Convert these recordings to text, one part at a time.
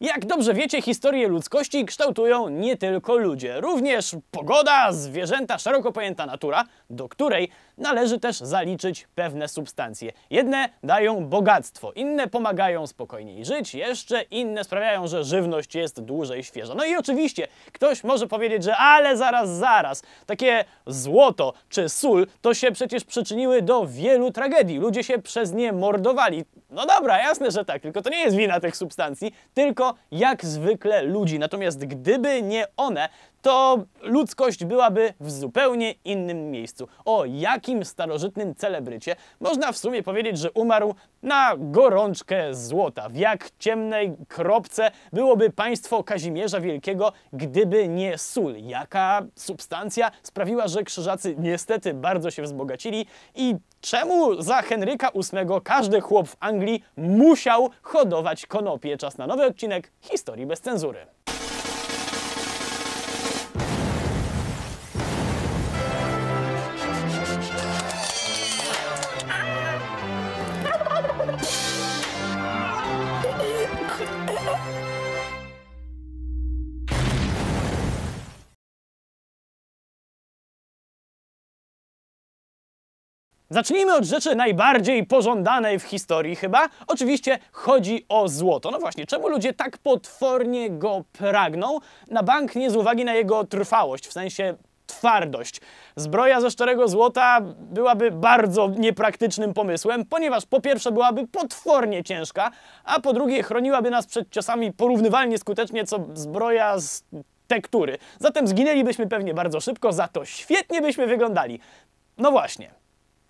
Jak dobrze wiecie, historię ludzkości kształtują nie tylko ludzie, również pogoda, zwierzęta, szeroko pojęta natura, do której należy też zaliczyć pewne substancje. Jedne dają bogactwo, inne pomagają spokojniej żyć, jeszcze inne sprawiają, że żywność jest dłużej świeża. No i oczywiście ktoś może powiedzieć, że ale zaraz, zaraz, takie złoto czy sól to się przecież przyczyniły do wielu tragedii. Ludzie się przez nie mordowali. No dobra, jasne, że tak, tylko to nie jest wina tych substancji, tylko jak zwykle ludzi. Natomiast gdyby nie one, to ludzkość byłaby w zupełnie innym miejscu. O jakim starożytnym celebrycie można w sumie powiedzieć, że umarł na gorączkę złota? W jak ciemnej kropce byłoby państwo Kazimierza Wielkiego, gdyby nie sól? Jaka substancja sprawiła, że krzyżacy niestety bardzo się wzbogacili i Czemu za Henryka VIII każdy chłop w Anglii musiał hodować konopie? Czas na nowy odcinek Historii bez cenzury. Zacznijmy od rzeczy najbardziej pożądanej w historii chyba. Oczywiście chodzi o złoto. No właśnie, czemu ludzie tak potwornie go pragną? Na bank nie z uwagi na jego trwałość, w sensie twardość. Zbroja ze szczerego złota byłaby bardzo niepraktycznym pomysłem, ponieważ po pierwsze byłaby potwornie ciężka, a po drugie chroniłaby nas przed ciosami porównywalnie skutecznie co zbroja z tektury. Zatem zginęlibyśmy pewnie bardzo szybko, za to świetnie byśmy wyglądali. No właśnie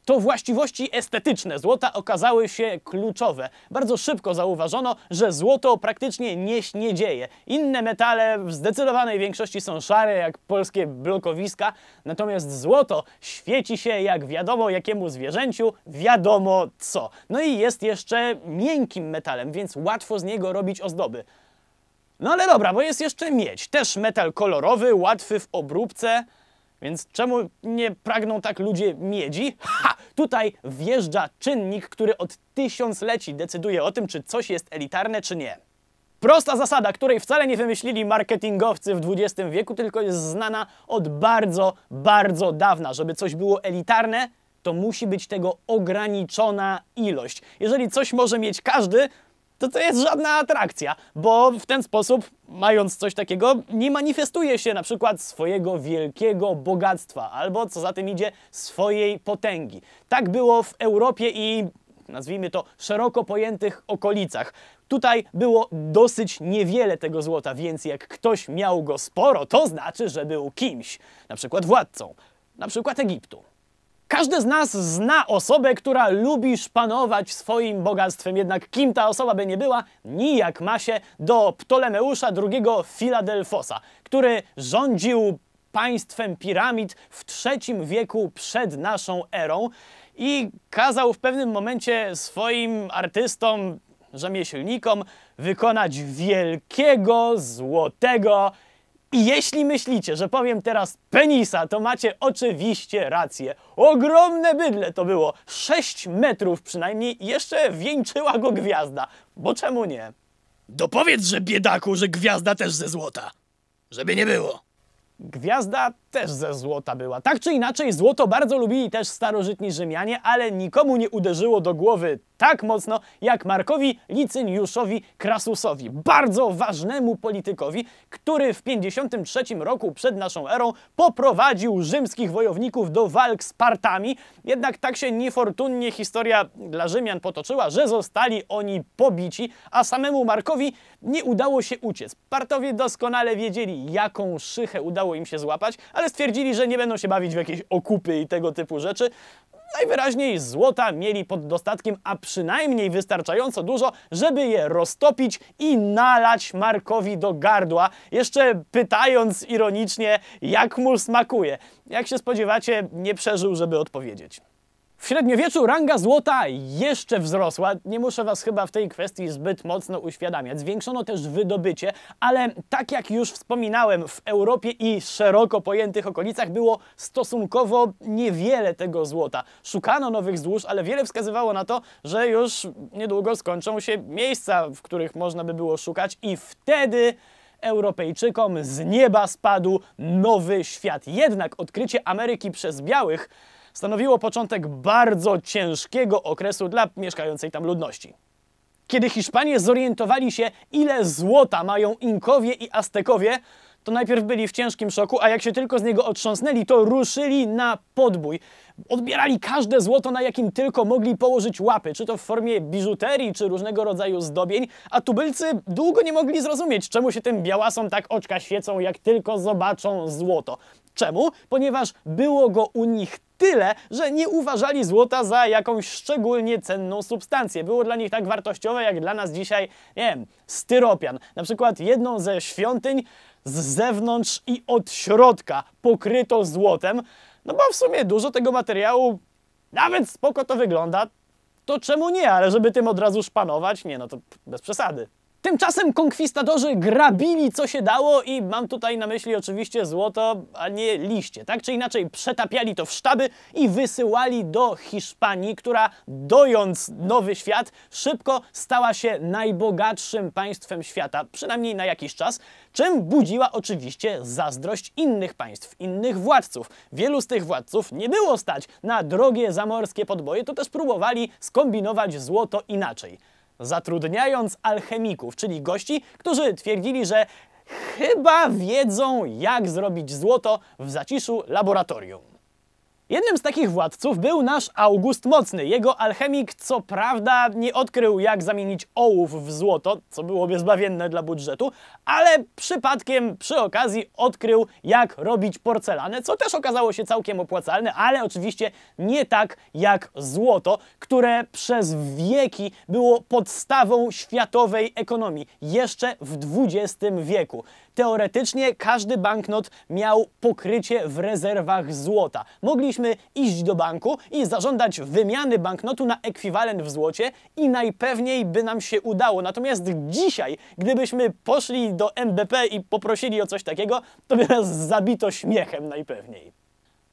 to właściwości estetyczne złota okazały się kluczowe. Bardzo szybko zauważono, że złoto praktycznie nie dzieje. Inne metale w zdecydowanej większości są szare, jak polskie blokowiska, natomiast złoto świeci się jak wiadomo jakiemu zwierzęciu, wiadomo co. No i jest jeszcze miękkim metalem, więc łatwo z niego robić ozdoby. No ale dobra, bo jest jeszcze miedź, też metal kolorowy, łatwy w obróbce, więc czemu nie pragną tak ludzie miedzi? Ha! Tutaj wjeżdża czynnik, który od tysiącleci decyduje o tym, czy coś jest elitarne, czy nie. Prosta zasada, której wcale nie wymyślili marketingowcy w XX wieku, tylko jest znana od bardzo, bardzo dawna. Żeby coś było elitarne, to musi być tego ograniczona ilość. Jeżeli coś może mieć każdy, to to jest żadna atrakcja, bo w ten sposób, mając coś takiego, nie manifestuje się na przykład swojego wielkiego bogactwa albo, co za tym idzie, swojej potęgi. Tak było w Europie i nazwijmy to szeroko pojętych okolicach. Tutaj było dosyć niewiele tego złota, więc jak ktoś miał go sporo, to znaczy, że był kimś, na przykład władcą, na przykład Egiptu. Każdy z nas zna osobę, która lubi szpanować swoim bogactwem, jednak kim ta osoba by nie była, nijak ma się do Ptolemeusza II Filadelfosa, który rządził państwem piramid w III wieku przed naszą erą i kazał w pewnym momencie swoim artystom, rzemieślnikom wykonać wielkiego, złotego i jeśli myślicie, że powiem teraz penisa, to macie oczywiście rację. Ogromne bydle to było, 6 metrów przynajmniej, jeszcze wieńczyła go gwiazda, bo czemu nie? Dopowiedz, że biedaku, że gwiazda też ze złota. Żeby nie było. Gwiazda też ze złota była. Tak czy inaczej, złoto bardzo lubili też starożytni Rzymianie, ale nikomu nie uderzyło do głowy tak mocno jak Markowi Licyniuszowi Krasusowi, bardzo ważnemu politykowi, który w 53 roku przed naszą erą poprowadził rzymskich wojowników do walk z Partami, jednak tak się niefortunnie historia dla Rzymian potoczyła, że zostali oni pobici, a samemu Markowi nie udało się uciec. Partowie doskonale wiedzieli, jaką szychę udało im się złapać, ale stwierdzili, że nie będą się bawić w jakieś okupy i tego typu rzeczy, Najwyraźniej złota mieli pod dostatkiem, a przynajmniej wystarczająco dużo, żeby je roztopić i nalać Markowi do gardła, jeszcze pytając ironicznie, jak mu smakuje. Jak się spodziewacie, nie przeżył, żeby odpowiedzieć. W średniowieczu ranga złota jeszcze wzrosła. Nie muszę Was chyba w tej kwestii zbyt mocno uświadamiać. Zwiększono też wydobycie, ale tak jak już wspominałem, w Europie i szeroko pojętych okolicach było stosunkowo niewiele tego złota. Szukano nowych złóż, ale wiele wskazywało na to, że już niedługo skończą się miejsca, w których można by było szukać i wtedy... Europejczykom z nieba spadł nowy świat. Jednak odkrycie Ameryki przez białych stanowiło początek bardzo ciężkiego okresu dla mieszkającej tam ludności. Kiedy Hiszpanie zorientowali się, ile złota mają Inkowie i Aztekowie, to najpierw byli w ciężkim szoku, a jak się tylko z niego otrząsnęli, to ruszyli na podbój. Odbierali każde złoto, na jakim tylko mogli położyć łapy, czy to w formie biżuterii, czy różnego rodzaju zdobień, a tubylcy długo nie mogli zrozumieć, czemu się tym białasom tak oczka świecą, jak tylko zobaczą złoto. Czemu? Ponieważ było go u nich tyle, że nie uważali złota za jakąś szczególnie cenną substancję. Było dla nich tak wartościowe jak dla nas dzisiaj, nie wiem, styropian. Na przykład jedną ze świątyń z zewnątrz i od środka pokryto złotem, no bo w sumie dużo tego materiału, nawet spoko to wygląda, to czemu nie, ale żeby tym od razu szpanować, nie no to bez przesady. Tymczasem konkwistadorzy grabili co się dało i mam tutaj na myśli oczywiście złoto, a nie liście. Tak czy inaczej przetapiali to w sztaby i wysyłali do Hiszpanii, która dojąc nowy świat szybko stała się najbogatszym państwem świata, przynajmniej na jakiś czas, czym budziła oczywiście zazdrość innych państw, innych władców. Wielu z tych władców nie było stać na drogie zamorskie podboje, to też próbowali skombinować złoto inaczej zatrudniając alchemików, czyli gości, którzy twierdzili, że chyba wiedzą, jak zrobić złoto w zaciszu laboratorium. Jednym z takich władców był nasz August Mocny. Jego alchemik co prawda nie odkrył jak zamienić ołów w złoto, co byłoby zbawienne dla budżetu, ale przypadkiem przy okazji odkrył jak robić porcelanę, co też okazało się całkiem opłacalne, ale oczywiście nie tak jak złoto, które przez wieki było podstawą światowej ekonomii, jeszcze w XX wieku. Teoretycznie każdy banknot miał pokrycie w rezerwach złota. Mogliśmy iść do banku i zażądać wymiany banknotu na ekwiwalent w złocie i najpewniej by nam się udało. Natomiast dzisiaj, gdybyśmy poszli do MBP i poprosili o coś takiego, to by nas zabito śmiechem najpewniej.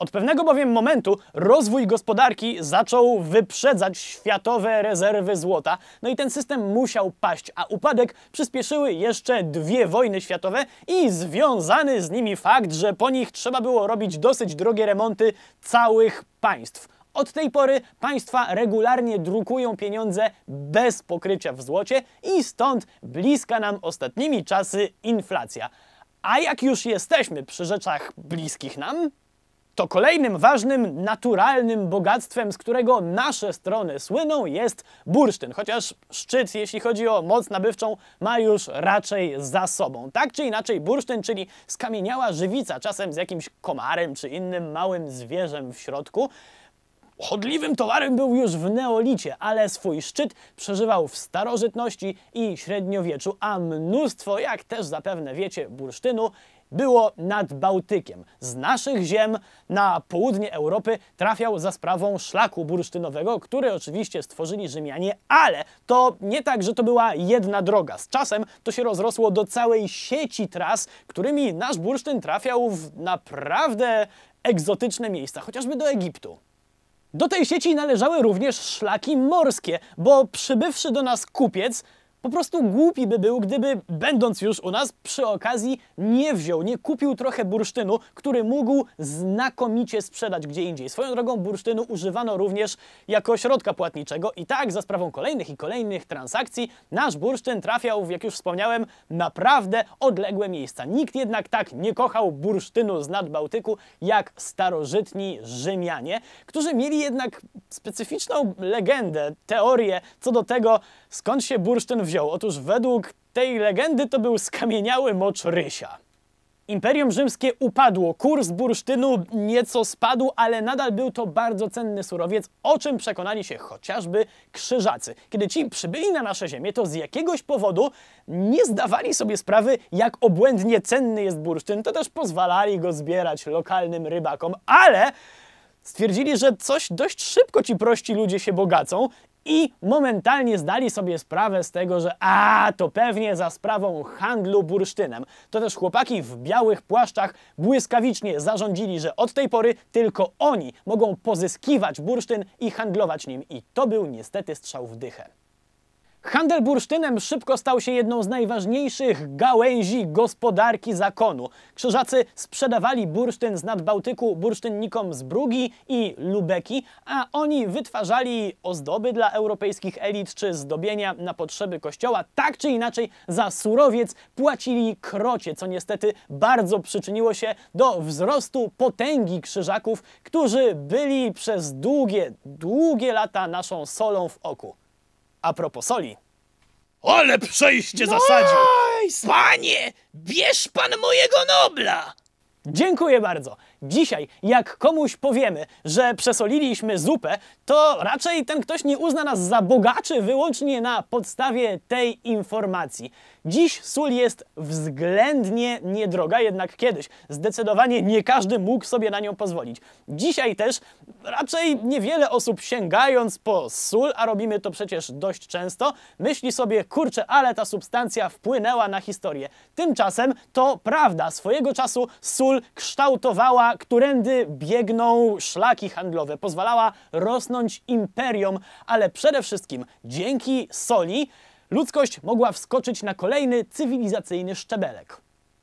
Od pewnego bowiem momentu rozwój gospodarki zaczął wyprzedzać światowe rezerwy złota, no i ten system musiał paść, a upadek przyspieszyły jeszcze dwie wojny światowe i związany z nimi fakt, że po nich trzeba było robić dosyć drogie remonty całych państw. Od tej pory państwa regularnie drukują pieniądze bez pokrycia w złocie i stąd bliska nam ostatnimi czasy inflacja. A jak już jesteśmy przy rzeczach bliskich nam, to kolejnym ważnym, naturalnym bogactwem, z którego nasze strony słyną, jest bursztyn. Chociaż szczyt, jeśli chodzi o moc nabywczą, ma już raczej za sobą. Tak czy inaczej, bursztyn, czyli skamieniała żywica, czasem z jakimś komarem czy innym małym zwierzem w środku, Chodliwym towarem był już w neolicie, ale swój szczyt przeżywał w starożytności i średniowieczu, a mnóstwo, jak też zapewne wiecie, bursztynu było nad Bałtykiem. Z naszych ziem na południe Europy trafiał za sprawą szlaku bursztynowego, który oczywiście stworzyli Rzymianie, ale to nie tak, że to była jedna droga. Z czasem to się rozrosło do całej sieci tras, którymi nasz bursztyn trafiał w naprawdę egzotyczne miejsca, chociażby do Egiptu. Do tej sieci należały również szlaki morskie, bo przybywszy do nas kupiec po prostu głupi by był, gdyby, będąc już u nas, przy okazji nie wziął, nie kupił trochę bursztynu, który mógł znakomicie sprzedać gdzie indziej. Swoją drogą bursztynu używano również jako środka płatniczego i tak za sprawą kolejnych i kolejnych transakcji nasz bursztyn trafiał, jak już wspomniałem, naprawdę odległe miejsca. Nikt jednak tak nie kochał bursztynu z nad Bałtyku jak starożytni Rzymianie, którzy mieli jednak specyficzną legendę, teorię co do tego, skąd się bursztyn wziął wziął? Otóż według tej legendy to był skamieniały mocz Rysia. Imperium Rzymskie upadło, kurs bursztynu nieco spadł, ale nadal był to bardzo cenny surowiec, o czym przekonali się chociażby krzyżacy. Kiedy ci przybyli na nasze ziemię, to z jakiegoś powodu nie zdawali sobie sprawy, jak obłędnie cenny jest bursztyn, to też pozwalali go zbierać lokalnym rybakom, ale Stwierdzili, że coś dość szybko ci prości ludzie się bogacą i momentalnie zdali sobie sprawę z tego, że a to pewnie za sprawą handlu bursztynem. To też chłopaki w białych płaszczach błyskawicznie zarządzili, że od tej pory tylko oni mogą pozyskiwać bursztyn i handlować nim i to był niestety strzał w dychę. Handel bursztynem szybko stał się jedną z najważniejszych gałęzi gospodarki zakonu. Krzyżacy sprzedawali bursztyn z Nadbałtyku bursztynnikom z Brugi i Lubeki, a oni wytwarzali ozdoby dla europejskich elit czy zdobienia na potrzeby kościoła. Tak czy inaczej za surowiec płacili krocie, co niestety bardzo przyczyniło się do wzrostu potęgi krzyżaków, którzy byli przez długie, długie lata naszą solą w oku. A propos soli. Ale przejście zasadził! Panie, bierz pan mojego Nobla! Dziękuję bardzo. Dzisiaj, jak komuś powiemy, że przesoliliśmy zupę, to raczej ten ktoś nie uzna nas za bogaczy wyłącznie na podstawie tej informacji. Dziś sól jest względnie niedroga, jednak kiedyś zdecydowanie nie każdy mógł sobie na nią pozwolić. Dzisiaj też raczej niewiele osób sięgając po sól, a robimy to przecież dość często, myśli sobie, kurczę, ale ta substancja wpłynęła na historię. Tymczasem to prawda, swojego czasu sól kształtowała którędy biegną szlaki handlowe, pozwalała rosnąć imperium, ale przede wszystkim dzięki soli ludzkość mogła wskoczyć na kolejny cywilizacyjny szczebelek.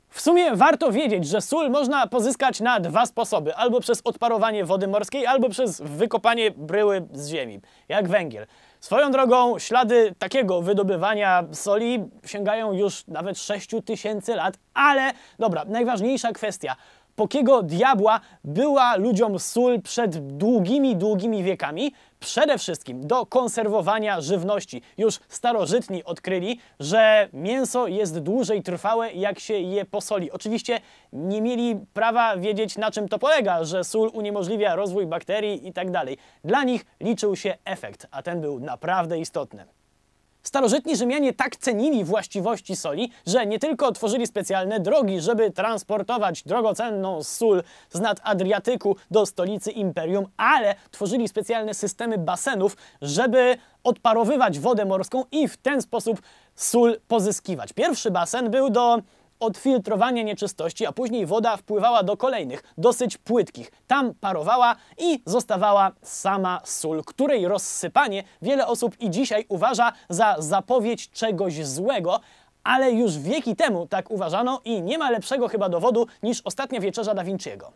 W sumie warto wiedzieć, że sól można pozyskać na dwa sposoby. Albo przez odparowanie wody morskiej, albo przez wykopanie bryły z ziemi, jak węgiel. Swoją drogą ślady takiego wydobywania soli sięgają już nawet 6000 lat, ale dobra, najważniejsza kwestia – spokiego diabła była ludziom sól przed długimi, długimi wiekami, przede wszystkim do konserwowania żywności. Już starożytni odkryli, że mięso jest dłużej trwałe, jak się je posoli. Oczywiście nie mieli prawa wiedzieć, na czym to polega, że sól uniemożliwia rozwój bakterii i tak dalej. Dla nich liczył się efekt, a ten był naprawdę istotny. Starożytni Rzymianie tak cenili właściwości soli, że nie tylko tworzyli specjalne drogi, żeby transportować drogocenną sól z nad Adriatyku do stolicy imperium, ale tworzyli specjalne systemy basenów, żeby odparowywać wodę morską i w ten sposób sól pozyskiwać. Pierwszy basen był do odfiltrowanie nieczystości, a później woda wpływała do kolejnych, dosyć płytkich. Tam parowała i zostawała sama sól, której rozsypanie wiele osób i dzisiaj uważa za zapowiedź czegoś złego, ale już wieki temu tak uważano i nie ma lepszego chyba dowodu niż ostatnia wieczerza Da Vinciego.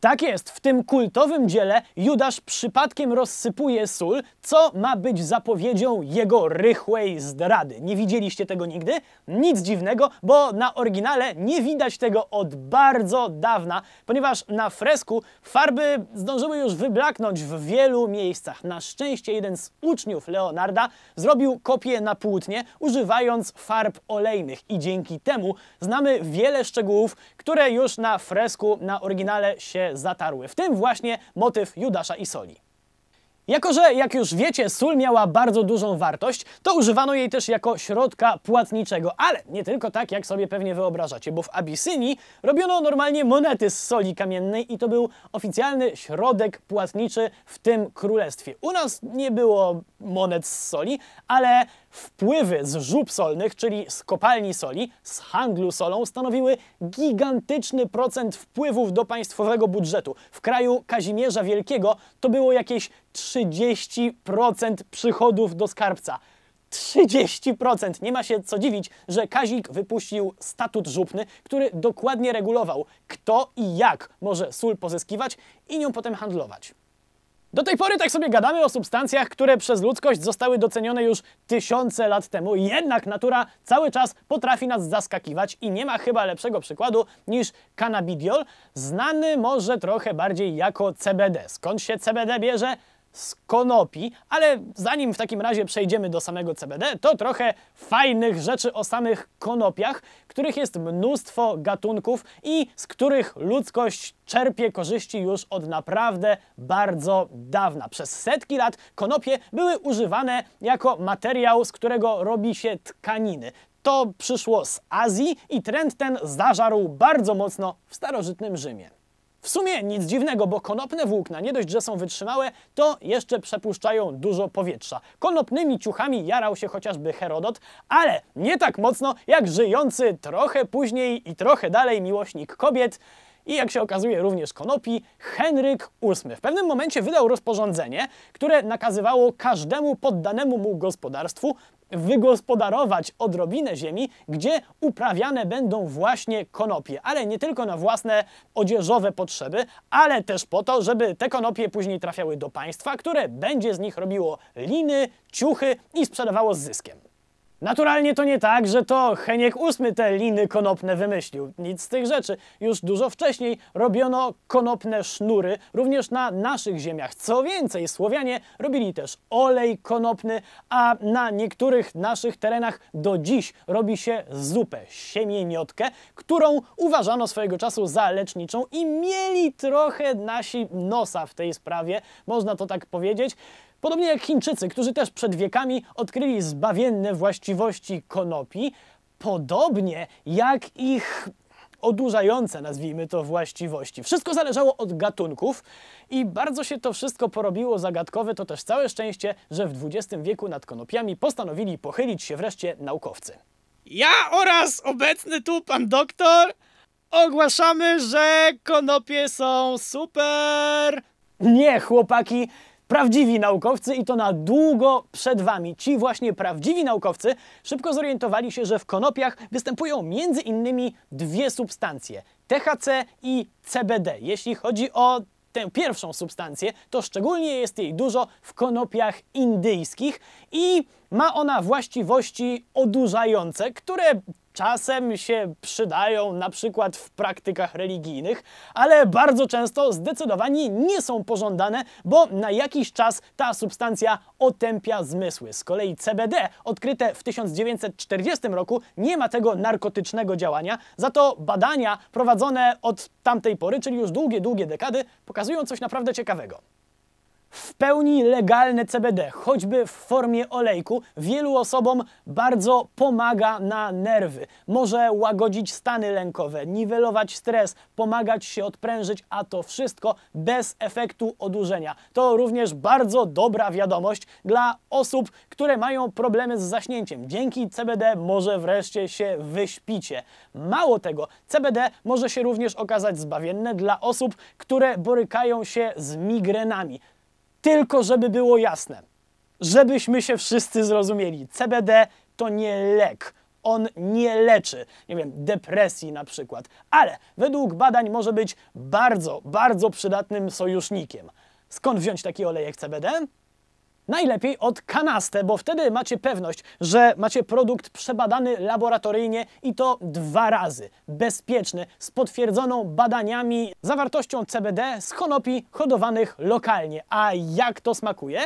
Tak jest, w tym kultowym dziele Judasz przypadkiem rozsypuje sól, co ma być zapowiedzią jego rychłej zdrady. Nie widzieliście tego nigdy? Nic dziwnego, bo na oryginale nie widać tego od bardzo dawna, ponieważ na fresku farby zdążyły już wyblaknąć w wielu miejscach. Na szczęście jeden z uczniów Leonarda zrobił kopię na płótnie, używając farb olejnych i dzięki temu znamy wiele szczegółów, które już na fresku na oryginale się zatarły, w tym właśnie motyw Judasza i Soli. Jako, że jak już wiecie, sól miała bardzo dużą wartość, to używano jej też jako środka płatniczego, ale nie tylko tak, jak sobie pewnie wyobrażacie, bo w Abisynii robiono normalnie monety z soli kamiennej i to był oficjalny środek płatniczy w tym królestwie. U nas nie było monet z soli, ale Wpływy z żub solnych, czyli z kopalni soli, z handlu solą, stanowiły gigantyczny procent wpływów do państwowego budżetu. W kraju Kazimierza Wielkiego to było jakieś 30% przychodów do skarbca. 30%. Nie ma się co dziwić, że Kazik wypuścił statut żupny, który dokładnie regulował, kto i jak może sól pozyskiwać i nią potem handlować. Do tej pory tak sobie gadamy o substancjach, które przez ludzkość zostały docenione już tysiące lat temu, jednak natura cały czas potrafi nas zaskakiwać i nie ma chyba lepszego przykładu niż cannabidiol, znany może trochę bardziej jako CBD. Skąd się CBD bierze? z konopi, ale zanim w takim razie przejdziemy do samego CBD, to trochę fajnych rzeczy o samych konopiach, których jest mnóstwo gatunków i z których ludzkość czerpie korzyści już od naprawdę bardzo dawna. Przez setki lat konopie były używane jako materiał, z którego robi się tkaniny. To przyszło z Azji i trend ten zażarł bardzo mocno w starożytnym Rzymie. W sumie nic dziwnego, bo konopne włókna nie dość, że są wytrzymałe, to jeszcze przepuszczają dużo powietrza. Konopnymi ciuchami jarał się chociażby Herodot, ale nie tak mocno jak żyjący trochę później i trochę dalej miłośnik kobiet i jak się okazuje również konopi, Henryk VIII w pewnym momencie wydał rozporządzenie, które nakazywało każdemu poddanemu mu gospodarstwu wygospodarować odrobinę ziemi, gdzie uprawiane będą właśnie konopie, ale nie tylko na własne odzieżowe potrzeby, ale też po to, żeby te konopie później trafiały do państwa, które będzie z nich robiło liny, ciuchy i sprzedawało z zyskiem. Naturalnie to nie tak, że to Heniek VIII te liny konopne wymyślił. Nic z tych rzeczy. Już dużo wcześniej robiono konopne sznury, również na naszych ziemiach. Co więcej, Słowianie robili też olej konopny, a na niektórych naszych terenach do dziś robi się zupę, siemieniotkę, którą uważano swojego czasu za leczniczą i mieli trochę nasi nosa w tej sprawie, można to tak powiedzieć. Podobnie jak Chińczycy, którzy też przed wiekami odkryli zbawienne właściwości konopi, podobnie jak ich odurzające, nazwijmy to, właściwości. Wszystko zależało od gatunków i bardzo się to wszystko porobiło zagadkowe, to też całe szczęście, że w XX wieku nad konopiami postanowili pochylić się wreszcie naukowcy. Ja oraz obecny tu pan doktor ogłaszamy, że konopie są super! Nie, chłopaki, prawdziwi naukowcy i to na długo przed Wami. Ci właśnie prawdziwi naukowcy szybko zorientowali się, że w konopiach występują między innymi dwie substancje, THC i CBD. Jeśli chodzi o tę pierwszą substancję, to szczególnie jest jej dużo w konopiach indyjskich i ma ona właściwości odurzające, które czasem się przydają na przykład w praktykach religijnych, ale bardzo często zdecydowanie nie są pożądane, bo na jakiś czas ta substancja otępia zmysły. Z kolei CBD, odkryte w 1940 roku, nie ma tego narkotycznego działania, za to badania prowadzone od tamtej pory, czyli już długie, długie dekady, pokazują coś naprawdę ciekawego w pełni legalne CBD, choćby w formie olejku, wielu osobom bardzo pomaga na nerwy. Może łagodzić stany lękowe, niwelować stres, pomagać się odprężyć, a to wszystko bez efektu odurzenia. To również bardzo dobra wiadomość dla osób, które mają problemy z zaśnięciem. Dzięki CBD może wreszcie się wyśpicie. Mało tego, CBD może się również okazać zbawienne dla osób, które borykają się z migrenami. Tylko żeby było jasne, żebyśmy się wszyscy zrozumieli, CBD to nie lek. On nie leczy, nie wiem, depresji na przykład, ale według badań może być bardzo, bardzo przydatnym sojusznikiem. Skąd wziąć taki olejek CBD? Najlepiej od kanastę, bo wtedy macie pewność, że macie produkt przebadany laboratoryjnie i to dwa razy. Bezpieczny, z potwierdzoną badaniami zawartością CBD z konopi hodowanych lokalnie. A jak to smakuje?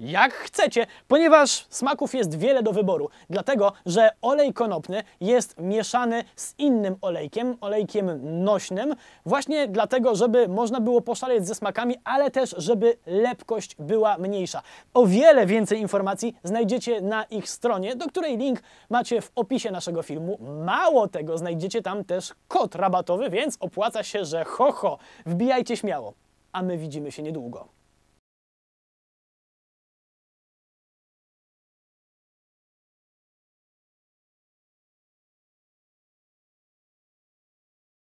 jak chcecie, ponieważ smaków jest wiele do wyboru, dlatego że olej konopny jest mieszany z innym olejkiem, olejkiem nośnym, właśnie dlatego, żeby można było poszaleć ze smakami, ale też, żeby lepkość była mniejsza. O wiele więcej informacji znajdziecie na ich stronie, do której link macie w opisie naszego filmu. Mało tego, znajdziecie tam też kod rabatowy, więc opłaca się, że ho, ho, wbijajcie śmiało, a my widzimy się niedługo.